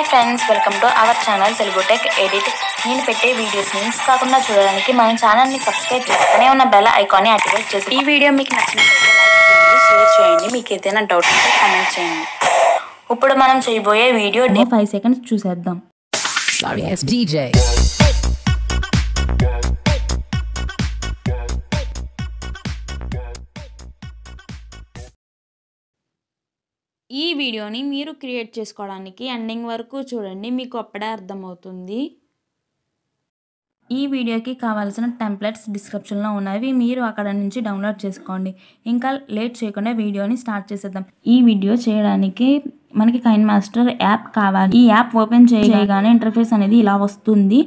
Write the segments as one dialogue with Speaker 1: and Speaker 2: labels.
Speaker 1: Hi friends welcome to our channel Telugu tech edit నేను పెట్టే videos miss కాకుండా చూడడానికి మన ఛానల్ని సబ్స్క్రైబ్ చేసుకునే ఉన్న బెల్ ఐకాన్ని యాక్టివేట్ చేసి ఈ వీడియో మీకు నచ్చినట్లయితే లైక్ షేర్ చేయండి మీకు ఏదైనా డౌట్ ఉంటే కమెంట్ చేయండి ఇప్పుడు మనం చేయబోయే వీడియో డే ఫైవ్ సెకండ్స్ చూసేద్దాం వీడియోని మీరు క్రియేట్ చేసుకోవడానికి ఎండింగ్ వరకు చూడండి మీకు అప్పుడే అర్థమవుతుంది ఈ వీడియోకి కావాల్సిన టెంప్లెట్స్ డిస్క్రిప్షన్లో ఉన్నవి మీరు అక్కడ నుంచి డౌన్లోడ్ చేసుకోండి ఇంకా లేట్ చేయకుండా వీడియోని స్టార్ట్ చేసేద్దాం ఈ వీడియో చేయడానికి మనకి కైన్ మాస్టర్ యాప్ కావాలి ఈ యాప్ ఓపెన్ చేయగానే ఇంటర్ఫేస్ అనేది ఇలా వస్తుంది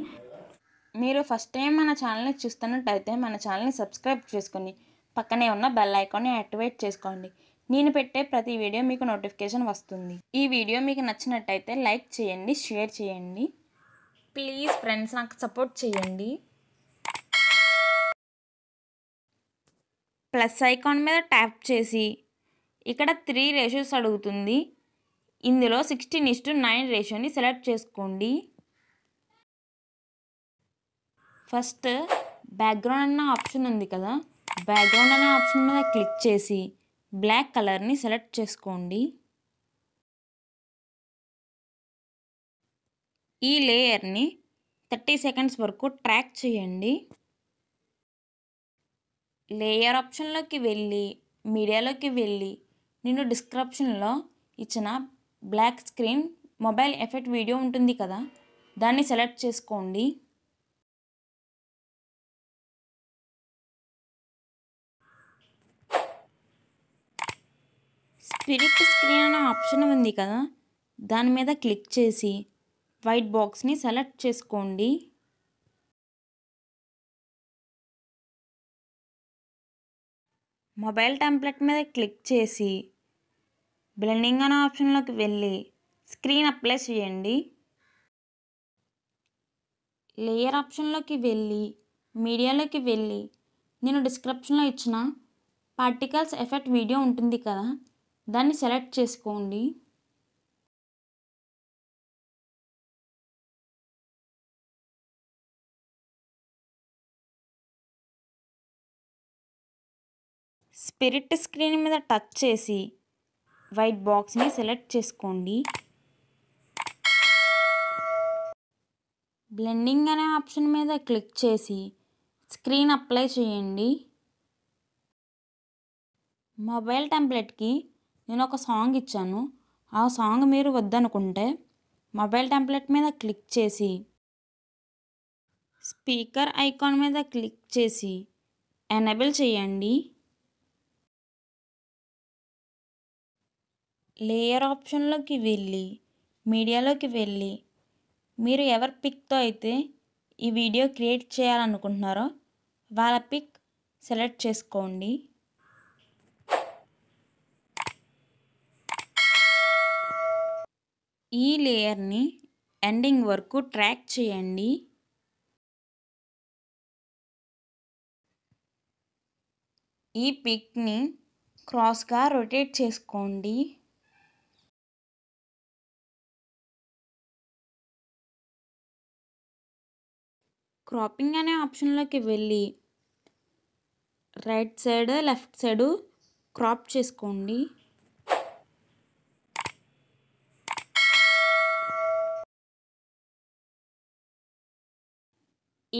Speaker 1: మీరు ఫస్ట్ టైం మన ఛానల్ని చూస్తున్నట్టయితే మన ఛానల్ని సబ్స్క్రైబ్ చేసుకోండి పక్కనే ఉన్న బెల్ ఐకాన్ని యాక్టివేట్ చేసుకోండి నేను పెట్టే ప్రతి వీడియో మీకు నోటిఫికేషన్ వస్తుంది ఈ వీడియో మీకు నచ్చినట్టయితే లైక్ చేయండి షేర్ చేయండి ప్లీజ్ ఫ్రెండ్స్ నాకు సపోర్ట్ చేయండి ప్లస్ ఐకాన్ మీద ట్యాప్ చేసి ఇక్కడ త్రీ రేషియోస్ అడుగుతుంది ఇందులో సిక్స్టీన్ ఇస్టు నైన్ రేషియోని సెలెక్ట్ చేసుకోండి ఫస్ట్ బ్యాక్గ్రౌండ్ అన్న ఆప్షన్ ఉంది కదా బ్యాక్గ్రౌండ్ అనే ఆప్షన్ మీద క్లిక్ చేసి బ్లాక్ కలర్ని సెలెక్ట్ చేసుకోండి ఈ లేయర్ని థర్టీ సెకండ్స్ వరకు ట్రాక్ చేయండి లేయర్ ఆప్షన్లోకి వెళ్ళి మీడియాలోకి వెళ్ళి నేను డిస్క్రిప్షన్లో ఇచ్చిన black screen mobile effect video ఉంటుంది కదా దాన్ని సెలెక్ట్ చేసుకోండి స్పిరిట్ స్క్రీన్ అన్న ఆప్షన్ ఉంది కదా దాని మీద క్లిక్ చేసి వైట్ బాక్స్ని సెలెక్ట్ చేసుకోండి మొబైల్ టెంప్లెట్ మీద క్లిక్ చేసి బ్లెండింగ్ అనే ఆప్షన్లోకి వెళ్ళి స్క్రీన్ అప్లై చేయండి లేయర్ ఆప్షన్లోకి వెళ్ళి మీడియాలోకి వెళ్ళి నేను డిస్క్రిప్షన్లో ఇచ్చిన పార్టికల్స్ ఎఫెక్ట్ వీడియో ఉంటుంది కదా దాన్ని సెలెక్ట్ చేసుకోండి స్పిరిట్ స్క్రీన్ మీద టచ్ చేసి వైట్ బాక్స్ని సెలెక్ట్ చేసుకోండి బ్లెండింగ్ అనే ఆప్షన్ మీద క్లిక్ చేసి స్క్రీన్ అప్లై చేయండి మొబైల్ టెంప్లెట్కి నేను ఒక సాంగ్ ఇచ్చాను ఆ సాంగ్ మీరు వద్దనుకుంటే మొబైల్ టెంప్లెట్ మీద క్లిక్ చేసి స్పీకర్ ఐకాన్ మీద క్లిక్ చేసి ఎనేబుల్ చేయండి లేయర్ ఆప్షన్లోకి వెళ్ళి మీడియాలోకి వెళ్ళి మీరు ఎవరి పిక్తో అయితే ఈ వీడియో క్రియేట్ చేయాలనుకుంటున్నారో వాళ్ళ పిక్ సెలెక్ట్ చేసుకోండి ఈ లేయర్ని ఎండింగ్ వరకు ట్రాక్ చేయండి ఈ పిక్ని క్రాస్గా రొటేట్ చేసుకోండి క్రాపింగ్ అనే ఆప్షన్లోకి వెళ్ళి right side left side crop చేసుకోండి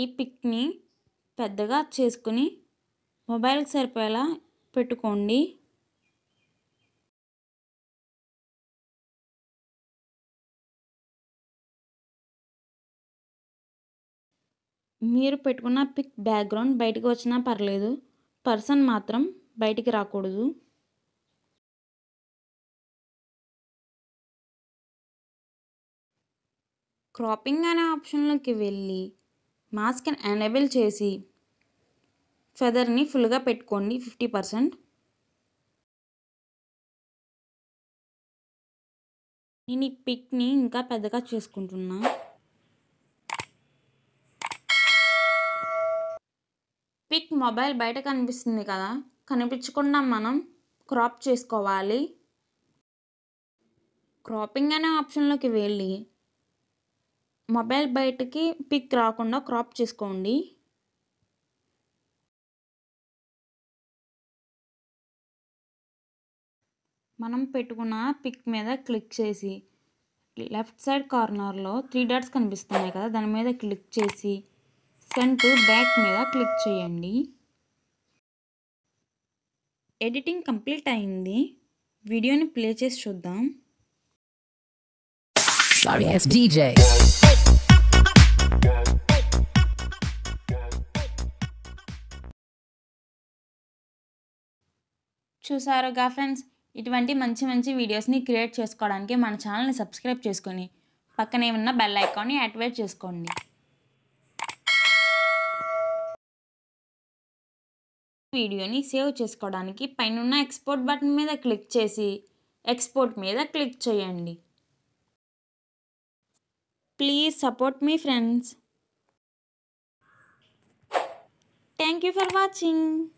Speaker 1: ఈ పిక్ని పెద్దగా చేసుకుని మొబైల్కి సరిపోయేలా పెట్టుకోండి మీరు పెట్టుకున్న పిక్ బ్యాక్గ్రౌండ్ బయటికి వచ్చినా పర్లేదు పర్సన్ మాత్రం బయటికి రాకూడదు క్రాపింగ్ అనే ఆప్షన్లోకి వెళ్ళి మాస్క్ని ఎనేబుల్ చేసి ఫెదర్ని ఫుల్గా పెట్టుకోండి ఫిఫ్టీ పర్సెంట్ నేను ఈ పిక్ని ఇంకా పెద్దగా చేసుకుంటున్నా పిక్ మొబైల్ బయట కనిపిస్తుంది కదా కనిపించకుండా మనం క్రాప్ చేసుకోవాలి క్రాపింగ్ అనే ఆప్షన్లోకి వెళ్ళి మొబైల్ బయటకి పిక్ రాకుండా క్రాప్ చేసుకోండి మనం పెట్టుకున్న పిక్ మీద క్లిక్ చేసి లెఫ్ట్ సైడ్ కార్నర్లో త్రీ డాట్స్ కనిపిస్తున్నాయి కదా దాని మీద క్లిక్ చేసి సెండ్ టు బ్యాక్ మీద క్లిక్ చేయండి ఎడిటింగ్ కంప్లీట్ అయింది వీడియోని ప్లే చేసి చూద్దాం Sorry, it's DJ. చూసారుగా ఫ్రెండ్స్ ఇటువంటి మంచి మంచి వీడియోస్ని క్రియేట్ చేసుకోవడానికి మన ఛానల్ని సబ్స్క్రైబ్ చేసుకొని పక్కనే ఉన్న బెల్ ఐకాన్ని యాక్టివేట్ చేసుకోండి వీడియోని సేవ్ చేసుకోవడానికి పైన ఎక్స్పోర్ట్ బటన్ మీద క్లిక్ చేసి ఎక్స్పోర్ట్ మీద క్లిక్ చేయండి Please support me friends. Thank you for watching.